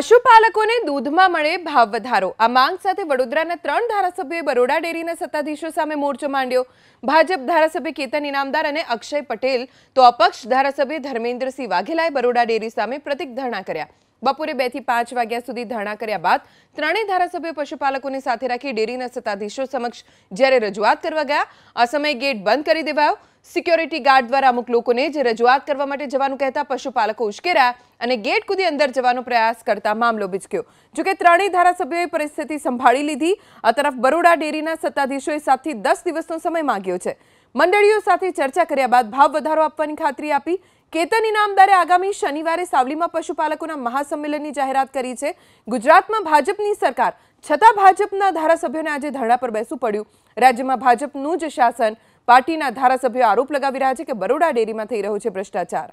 પશુપાલકોને દૂધમાં મળે ભાવ વધારો આ માંગ સાથે વડોદરાના ત્રણ ધારાસભ્યોએ બરોડા ડેરીના સત્તાધીશો સામે મોરચો માંડ્યો ભાજપ ધારાસભ્ય કેતન ઇનામદાર અને અક્ષય પટેલ તો અપક્ષ ધારાસભ્ય ધર્મેન્દ્રસિંહ વાઘેલાએ બરોડા ડેરી સામે પ્રતિક ધરણા કર્યા બપોરે બે થી પાંચ વાગ્યા સુધી ધરણા કર્યા બાદ ત્રણેય ધારાસભ્યો પશુપાલકોને સાથે રાખી ડેરીના સત્તાધીશો સમક્ષ જ્યારે રજૂઆત કરવા ગયા અસમય ગેટ બંધ કરી દેવાયો સિક્યોરિટી ગાર્ડ દ્વારા અમુક લોકોને જે રજૂઆત કરવા માટે જવાનું કહેતા પશુપાલકો ઉશ્કેર્યા અને ગેટ કુદી અંદર જવાનો પ્રયાસ કરતા મામલો બિચક્યો જોકે ત્રણેય ધારાસભ્યોએ પરિસ્થિતિ સંભાળી લીધી આ તરફ બરોડા ડેરીના સત્તાધીશોએ સાતથી દસ દિવસનો સમય માંગ્યો છે મંડળીઓ સાથે ચર્ચા કર્યા બાદ ભાવ વધારો આપવાની ખાતરી આપી કેતન ઇનામદારે આગામી શનિવારે સાવલીમાં પશુપાલકોના મહાસંમેલનની જાહેરાત કરી છે ગુજરાતમાં ભાજપની સરકાર છતાં ભાજપના ધારાસભ્યોને આજે ધરણા પર બેસવું પડ્યું રાજ્યમાં ભાજપનું જ શાસન પાર્ટીના ધારાસભ્યો આરોપ લગાવી રહ્યા છે કે બરોડા ડેરીમાં થઈ રહ્યો છે ભ્રષ્ટાચાર